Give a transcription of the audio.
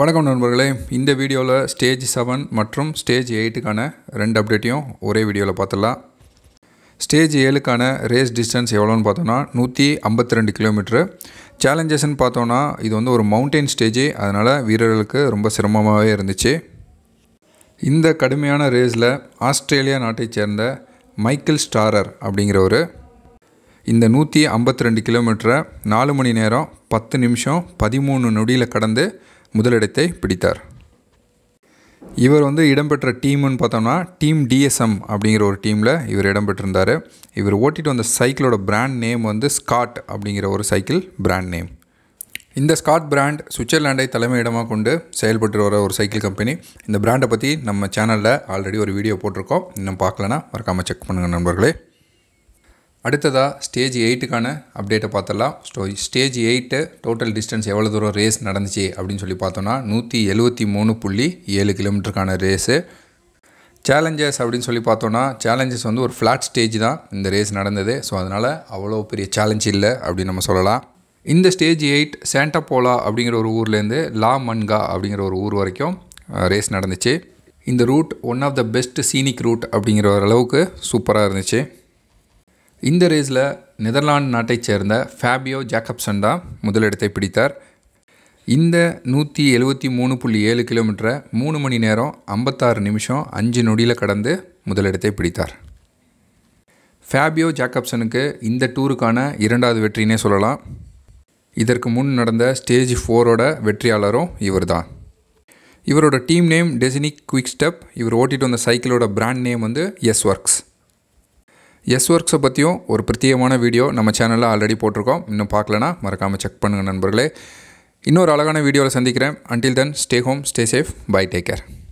வணக்கம் நண்பர்களே இந்த வீடியோவில் ஸ்டேஜ் செவன் மற்றும் ஸ்டேஜ் எயிட்டுக்கான ரெண்டு அப்டேட்டையும் ஒரே வீடியோவில் பார்த்துடலாம் ஸ்டேஜ் ஏழுக்கான ரேஸ் டிஸ்டன்ஸ் எவ்வளோன்னு பார்த்தோன்னா நூற்றி ஐம்பத்தி ரெண்டு கிலோமீட்ரு சேலஞ்சஸ்ன்னு பார்த்தோன்னா இது வந்து ஒரு மவுண்டைன் ஸ்டேஜ் அதனால் வீரர்களுக்கு ரொம்ப சிரமமாகவே இருந்துச்சு இந்த கடுமையான ரேஸில் ஆஸ்திரேலியா நாட்டைச் சேர்ந்த மைக்கேல் ஸ்டாரர் அப்படிங்கிறவர் இந்த நூற்றி ஐம்பத்தி ரெண்டு கிலோமீட்டரை நாலு மணி நேரம் பத்து நிமிஷம் பதிமூணு நொடியில் கடந்து முதலிடத்தை பிடித்தார் இவர் வந்து இடம்பெற்ற டீம்னு பார்த்தோம்னா டீம் டிஎஸ்எம் அப்படிங்கிற ஒரு டீமில் இவர் இடம்பெற்றிருந்தார் இவர் ஓட்டிட்டு வந்த சைக்கிளோட பிராண்ட் நேம் வந்து ஸ்காட் அப்படிங்கிற ஒரு சைக்கிள் பிராண்ட் நேம் இந்த ஸ்காட் பிராண்ட் சுவிட்சர்லாண்டை தலைமையிடமாக கொண்டு செயல்பட்டு வர ஒரு சைக்கிள் கம்பெனி இந்த பிராண்டை பற்றி நம்ம சேனலில் ஆல்ரெடி ஒரு வீடியோ போட்டிருக்கோம் இன்னும் பார்க்கலன்னா மறக்காமல் செக் பண்ணுங்கள் நண்பர்களே அடுத்ததாக ஸ்டேஜ் எயிட்டுக்கான அப்டேட்டை பார்த்தலாம் ஸ்டோ ஸ்டேஜ் எயிட்டு டோட்டல் டிஸ்டன்ஸ் எவ்வளோ தூரம் ரேஸ் நடந்துச்சு அப்படின்னு சொல்லி பார்த்தோன்னா நூற்றி எழுபத்தி மூணு புள்ளி ஏழு கிலோமீட்டருக்கான ரேஸு சேலஞ்சஸ் அப்படின்னு சொல்லி பார்த்தோன்னா சேலஞ்சஸ் வந்து ஒரு ஃப்ளாட் ஸ்டேஜ் தான் இந்த ரேஸ் நடந்தது ஸோ அதனால் அவ்வளோ பெரிய சேலஞ்ச் இல்லை அப்படின்னு நம்ம சொல்லலாம் இந்த ஸ்டேஜ் எயிட் சேண்டப்போலா அப்படிங்கிற ஒரு ஊர்லேருந்து லா மன்கா அப்படிங்கிற ஒரு ஊர் வரைக்கும் ரேஸ் நடந்துச்சு இந்த route one of the best scenic route அப்படிங்கிற ஓரளவுக்கு சூப்பராக இருந்துச்சு இந்த ரேஸில் நெதர்லாந்து நாட்டைச் சேர்ந்த ஃபேபியோ ஜாக்கப்சன் தான் முதலிடத்தை பிடித்தார் இந்த நூற்றி எழுபத்தி மூணு புள்ளி ஏழு கிலோமீட்டரை மூணு மணி நேரம் ஐம்பத்தாறு நிமிஷம் அஞ்சு நொடியில் கடந்து முதலிடத்தை பிடித்தார் ஃபேபியோ ஜாக்கப்சனுக்கு இந்த டூருக்கான இரண்டாவது வெற்றினே சொல்லலாம் இதற்கு முன் நடந்த ஸ்டேஜ் ஃபோரோட வெற்றியாளரும் இவர் தான் இவரோட team name Deceuninck quick step இவர் ஓட்டிகிட்டு வந்த சைக்கிளோட பிராண்ட் நேம் வந்து எஸ் ஒர்க்ஸ் எஸ் ஒர்க்ஸை பற்றியும் ஒரு பிரத்யேகமான வீடியோ நம்ம சேனலில் ஆல்ரெடி போட்டிருக்கோம் இன்னும் பார்க்கலனா மறக்காமல் செக் பண்ணுங்கள் நண்பர்களே இன்னொரு அழகான வீடியோவில் சந்திக்கிறேன் until then stay home stay safe bye take care